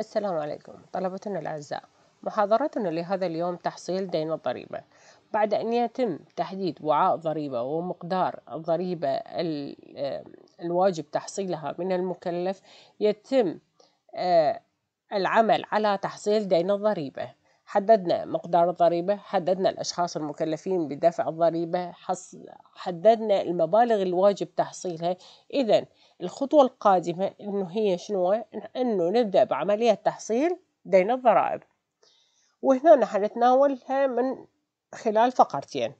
السلام عليكم طلبتنا الأعزاء محاضرتنا لهذا اليوم تحصيل دين الضريبة بعد أن يتم تحديد وعاء ضريبة ومقدار الضريبة آه، الواجب تحصيلها من المكلف يتم آه، العمل على تحصيل دين الضريبة حددنا مقدار الضريبة حددنا الأشخاص المكلفين بدفع الضريبة حددنا المبالغ الواجب تحصيلها إذا الخطوة القادمة إنه هي شنو إنه نبدأ بعملية تحصيل دين الضرائب وهنا حنتناولها من خلال فقرتين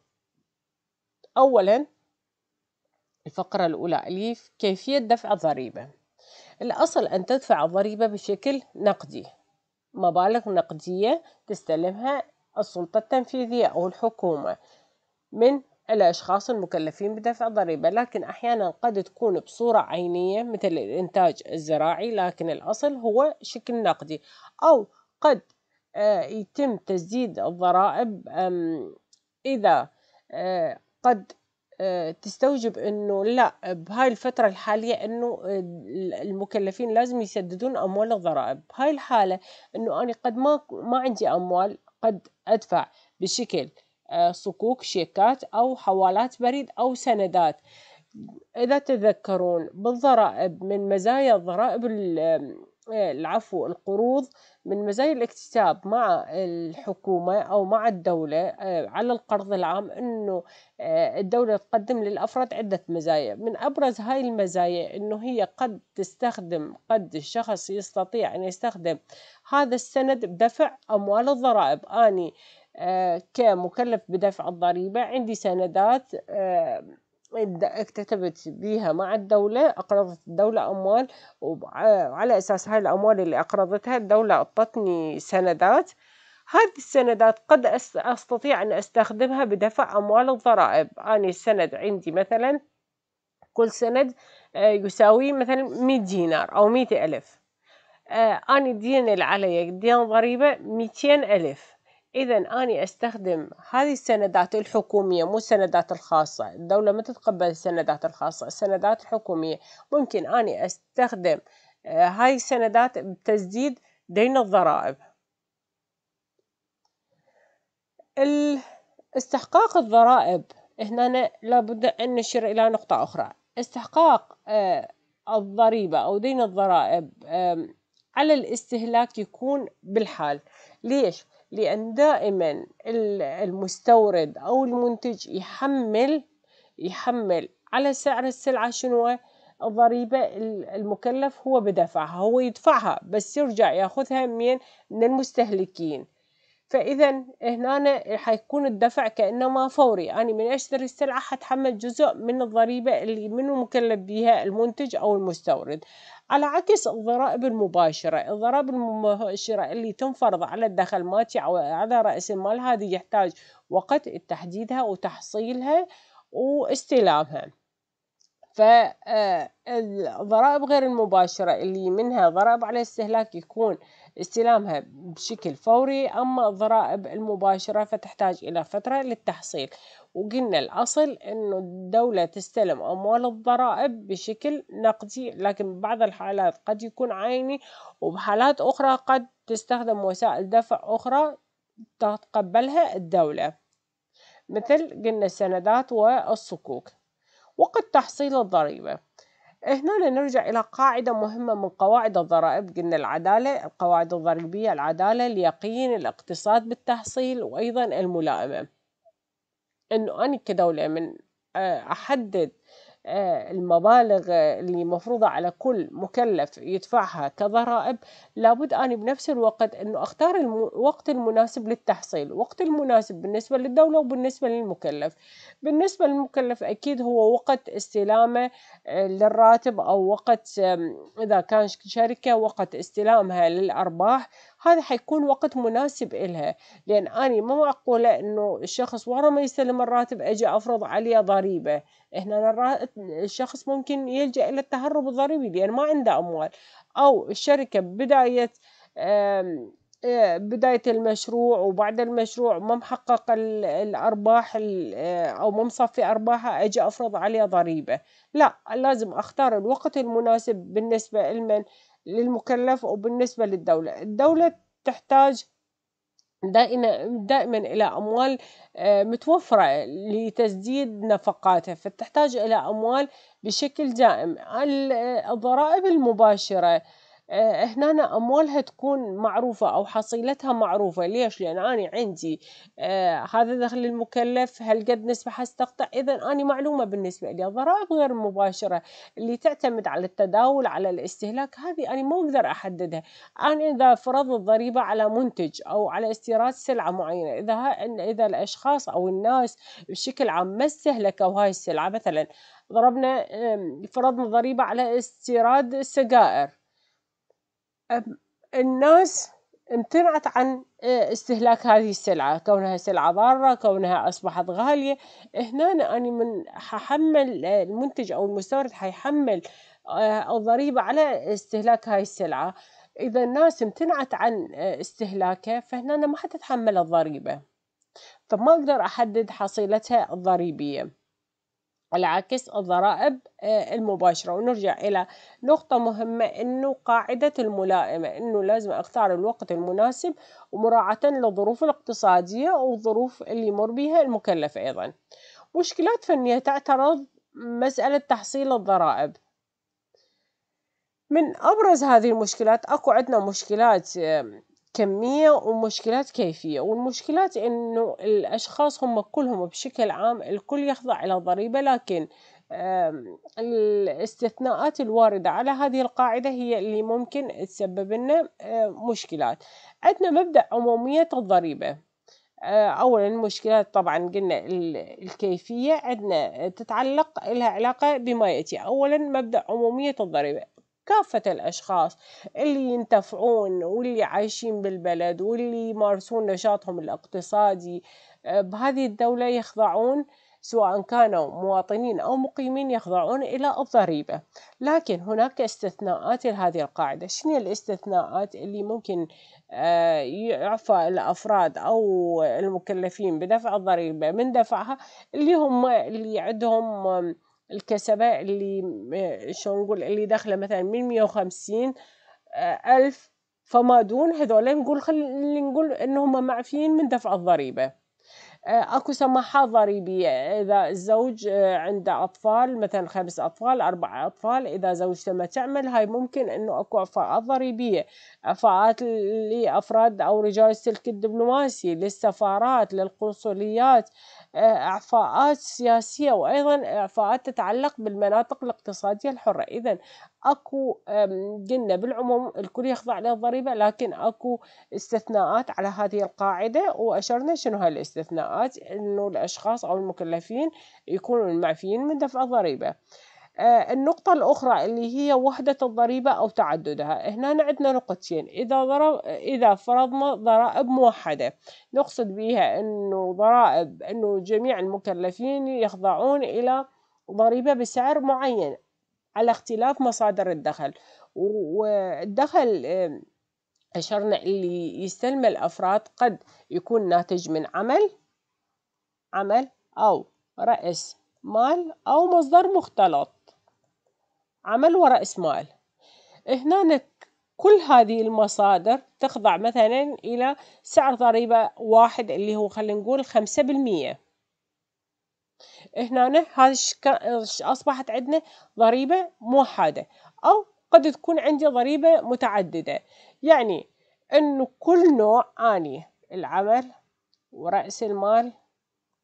أولا الفقرة الأولى أليف كيفية دفع الضريبة الأصل أن تدفع الضريبة بشكل نقدي مبالغ نقدية تستلمها السلطة التنفيذية أو الحكومة من الأشخاص المكلفين بدفع ضريبة لكن أحيانا قد تكون بصورة عينية مثل الإنتاج الزراعي لكن الأصل هو شكل نقدي أو قد آه، يتم تسديد الضرائب إذا آه، قد تستوجب انه لا بهاي الفترة الحالية انه المكلفين لازم يسددون اموال الضرائب بهاي الحالة انه انا قد ما ما عندي اموال قد ادفع بشكل آه، صكوك شيكات او حوالات بريد او سندات اذا تذكرون بالضرائب من مزايا الضرائب إيه، العفو القروض من مزايا الاكتتاب مع الحكومة أو مع الدولة إيه، على القرض العام إنه إيه، الدولة تقدم للأفراد عدة مزايا من أبرز هاي المزايا إنه هي قد تستخدم قد الشخص يستطيع أن يستخدم هذا السند بدفع أموال الضرائب أني كمكلف بدفع الضريبة عندي سندات اكتتبت بيها مع الدولة أقرضت الدولة أموال وعلى أساس هاي الأموال اللي أقرضتها الدولة أعطتني سندات هذه السندات قد أستطيع أن أستخدمها بدفع أموال الضرائب أنا السند عندي مثلا كل سند آه، يساوي مثلا 100 دينار أو 100 ألف آه، أنا الدين اللي علي دين ضريبة 200 ألف إذا أني أستخدم هذه السندات الحكومية مو السندات الخاصة الدولة ما تتقبل السندات الخاصة السندات الحكومية ممكن أني أستخدم هاي آه، السندات بتسديد دين الضرائب استحقاق الضرائب هنا لابد أن نشير إلى نقطة أخرى استحقاق آه، الضريبة أو دين الضرائب على الاستهلاك يكون بالحال ليش؟ لأن دائما المستورد أو المنتج يحمل يحمل على سعر السلعة شنو الضريبة المكلف هو بدفعها هو يدفعها بس يرجع ياخذها من من المستهلكين فاذا هنا حيكون الدفع كانما فوري يعني من اشتري السلعه حتحمل جزء من الضريبه اللي منه مكلف بها المنتج او المستورد على عكس الضرائب المباشرة الضرائب المباشرة اللي تنفرض على الدخل ماتي أو على رأس المال هذه يحتاج وقت تحديدها وتحصيلها واستلامها فالضرائب آه، غير المباشرة اللي منها ضرائب على الاستهلاك يكون استلامها بشكل فوري أما الضرائب المباشرة فتحتاج إلى فترة للتحصيل وقلنا الأصل أنه الدولة تستلم أموال الضرائب بشكل نقدي لكن ببعض الحالات قد يكون عيني وبحالات أخرى قد تستخدم وسائل دفع أخرى تتقبلها الدولة مثل قلنا السندات والصكوك وقت تحصيل الضريبة هنا نرجع إلى قاعدة مهمة من قواعد الضرائب قلنا العدالة القواعد الضريبية العدالة اليقين الاقتصاد بالتحصيل وأيضا الملائمة إنه أنا كدولة من آه، أحدد آه، المبالغ اللي مفروضة على كل مكلف يدفعها كضرائب لابد أني بنفس الوقت أنه أختار الوقت المناسب للتحصيل وقت المناسب بالنسبة للدولة وبالنسبة للمكلف بالنسبة للمكلف أكيد هو وقت استلامه آه، للراتب أو وقت إذا كان شركة وقت استلامها للأرباح هذا حيكون وقت مناسب إلها لأن أني ما معقولة إنه الشخص ورا ما يستلم الراتب أجي أفرض عليه ضريبة هنا الشخص ممكن يلجأ إلى التهرب الضريبي لأن ما عنده أموال أو الشركة بداية آه، بداية المشروع وبعد المشروع ما محقق الأرباح آه، أو ما مصفي أرباحها أجي أفرض عليه ضريبة لا لازم أختار الوقت المناسب بالنسبة لمن للمكلف وبالنسبة للدولة الدولة تحتاج دائما دائما الى اموال آه، متوفره لتسديد نفقاتها فتحتاج الى اموال بشكل دائم الضرائب المباشره آه، هنا اموالها تكون معروفه او حصيلتها معروفه ليش لان انا عندي آه، هذا دخل المكلف هالقد نسبه حستقطع اذا انا معلومه بالنسبه لي الضرائب غير المباشره اللي تعتمد على التداول على الاستهلاك هذه انا ما اقدر احددها انا اذا فرض الضريبه على منتج او على استيراد سلعه معينه اذا ها اذا الاشخاص او الناس بشكل عام ما استهلكوا هاي السلعه مثلا ضربنا فرضنا ضريبه على استيراد السجائر الناس امتنعت عن آه، استهلاك هذه السلعة كونها سلعة ضارة كونها أصبحت غالية هنا أنا من ححمل آه، المنتج أو المستورد حيحمل آه، الضريبة على استهلاك هاي السلعة إذا الناس امتنعت عن استهلاكها فهنا ما حتتحمل الضريبة فما أقدر أحدد حصيلتها الضريبية على عكس الضرائب آه، المباشرة ونرجع إلى نقطة مهمة إنه قاعدة الملائمة إنه لازم أختار الوقت المناسب ومراعاة للظروف الاقتصادية والظروف اللي يمر بها المكلف أيضا مشكلات فنية تعترض مسألة تحصيل الضرائب من أبرز هذه المشكلات أكو عندنا مشكلات كمية ومشكلات كيفية والمشكلات إنه الأشخاص هم كلهم بشكل عام الكل يخضع إلى ضريبة لكن الاستثناءات الواردة على هذه القاعدة هي اللي ممكن تسبب لنا آه، مشكلات عندنا مبدأ عمومية الضريبة آه، أولا المشكلات طبعا قلنا الكيفية عندنا تتعلق لها علاقة بما يأتي أولا مبدأ عمومية الضريبة كافة الأشخاص اللي ينتفعون واللي عايشين بالبلد واللي يمارسون نشاطهم الاقتصادي آه، بهذه الدولة يخضعون سواء كانوا مواطنين أو مقيمين يخضعون إلى الضريبة لكن هناك استثناءات لهذه القاعدة شنو الاستثناءات اللي ممكن آه، يعفى الأفراد أو المكلفين بدفع الضريبة من دفعها اللي هم اللي عندهم الكسبة اللي شو نقول اللي داخلة مثلا من مية وخمسين آه، ألف فما دون هذول نقول خلي نقول إنهم معفيين من دفع الضريبة آه، اكو سماحات ضريبية اذا الزوج آه، عنده اطفال مثلا خمس اطفال اربع اطفال اذا زوجته ما تعمل هاي ممكن انه اكو اعفاءات ضريبية اعفاءات لافراد او رجال السلك الدبلوماسي للسفارات للقنصليات إعفاءات سياسية وأيضا إعفاءات تتعلق بالمناطق الاقتصادية الحرة إذا أكو قلنا بالعموم الكل يخضع للضريبة لكن أكو استثناءات على هذه القاعدة وأشرنا شنو هالاستثناءات إنه الأشخاص أو المكلفين يكونوا معفيين من دفع الضريبة آه، النقطة الأخرى اللي هي وحدة الضريبة أو تعددها هنا عندنا نقطتين إذا ضرب إذا فرضنا ضرائب موحدة نقصد بها إنه ضرائب إنه جميع المكلفين يخضعون إلى ضريبة بسعر معين على اختلاف مصادر الدخل والدخل أشرنا اللي يستلم الأفراد قد يكون ناتج من عمل عمل أو رأس مال أو مصدر مختلط عمل وراء اسماعيل هنا كل هذه المصادر تخضع مثلا إلى سعر ضريبة واحد اللي هو خلينا نقول خمسة بالمية هنا هذا أصبحت عندنا ضريبة موحدة أو قد تكون عندي ضريبة متعددة يعني أنه كل نوع أني العمل ورأس المال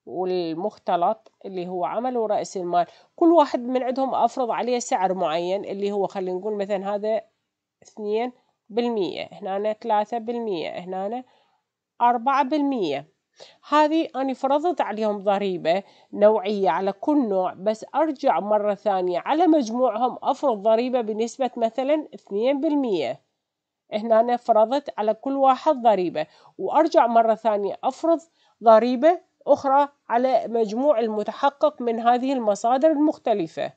والمختلط اللي هو عمله رأس المال كل واحد من عندهم أفرض عليه سعر معين اللي هو خلينا نقول مثلا هذا اثنين بالمية هنا ثلاثة بالمية هنا أربعة بالمية هذه أنا فرضت عليهم ضريبة نوعية على كل نوع بس أرجع مرة ثانية على مجموعهم أفرض ضريبة بنسبة مثلا اثنين بالمية هنا أنا فرضت على كل واحد ضريبة وأرجع مرة ثانية أفرض ضريبة أخرى على مجموع المتحقق من هذه المصادر المختلفة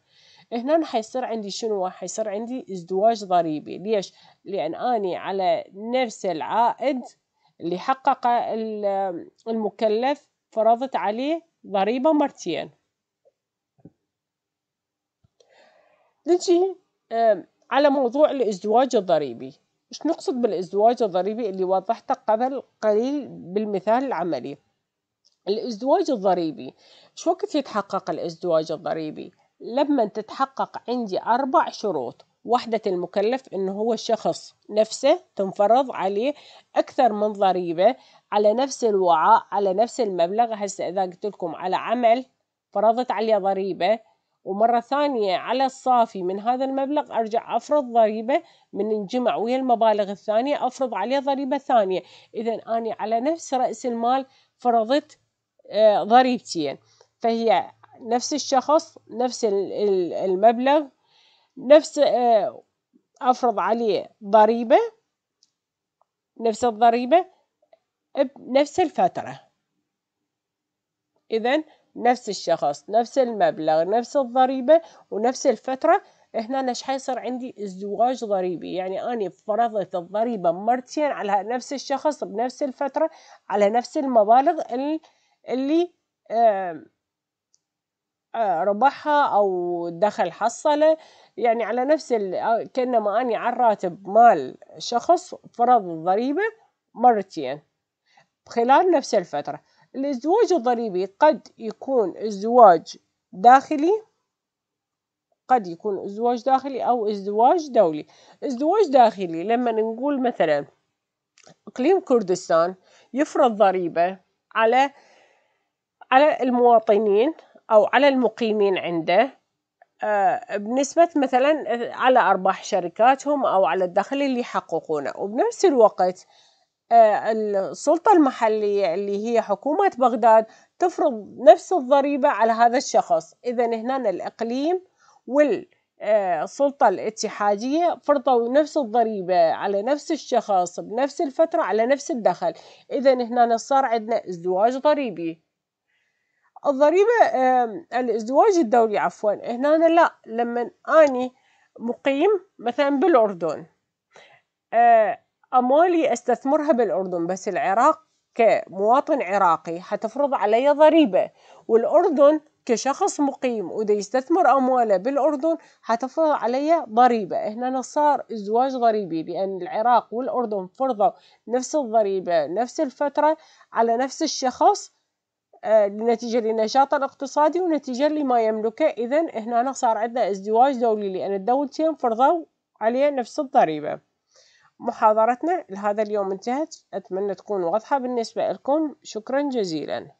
هنا حيصير عندي شنو حيصير عندي ازدواج ضريبي ليش لأن أني على نفس العائد اللي حققه المكلف فرضت عليه ضريبة مرتين نجي على موضوع الازدواج الضريبي ايش نقصد بالازدواج الضريبي اللي وضحته قبل قليل بالمثال العملي الازدواج الضريبي شو وقت يتحقق الازدواج الضريبي لما تتحقق عندي أربع شروط وحدة المكلف إنه هو الشخص نفسه تنفرض عليه أكثر من ضريبة على نفس الوعاء على نفس المبلغ هسه إذا قلت لكم على عمل فرضت عليه ضريبة ومرة ثانية على الصافي من هذا المبلغ أرجع أفرض ضريبة من الجمع ويا المبالغ الثانية أفرض عليه ضريبة ثانية إذا أنا على نفس رأس المال فرضت ضريبتين فهي نفس الشخص نفس المبلغ نفس آه، أفرض عليه ضريبة نفس الضريبة بنفس الفترة إذا نفس الشخص نفس المبلغ نفس الضريبة ونفس الفترة هنا ايش حيصير عندي ازدواج ضريبي يعني أنا فرضت الضريبة مرتين على نفس الشخص بنفس الفترة على نفس المبالغ اللي اللي آه، ربحها أو دخل حصله يعني على نفس آه، كأنما أني على الراتب مال شخص فرض الضريبة مرتين خلال نفس الفترة الازدواج الضريبي قد يكون ازدواج داخلي قد يكون ازدواج داخلي أو ازدواج دولي ازدواج داخلي لما نقول مثلا إقليم كردستان يفرض ضريبة على على المواطنين أو على المقيمين عنده آه، بنسبة مثلا على أرباح شركاتهم أو على الدخل اللي يحققونه وبنفس الوقت آه، السلطة المحلية اللي هي حكومة بغداد تفرض نفس الضريبة على هذا الشخص إذا هنا الإقليم والسلطة آه، الاتحادية فرضوا نفس الضريبة على نفس الشخص بنفس الفترة على نفس الدخل إذا هنا صار عندنا ازدواج ضريبي الضريبة الازدواج الدولي عفوا هنا لا لما أني مقيم مثلا بالأردن آه، أموالي أستثمرها بالأردن بس العراق كمواطن عراقي حتفرض علي ضريبة والأردن كشخص مقيم وده يستثمر أمواله بالأردن حتفرض علي ضريبة هنا صار ازدواج ضريبي لأن العراق والأردن فرضوا نفس الضريبة نفس الفترة على نفس الشخص آه، نتيجة لنشاطه الاقتصادي ونتيجة لما يملكه إذا هنا صار عندنا ازدواج دولي لأن الدولتين فرضوا عليه نفس الضريبة محاضرتنا لهذا اليوم انتهت أتمنى تكون واضحة بالنسبة لكم شكرا جزيلا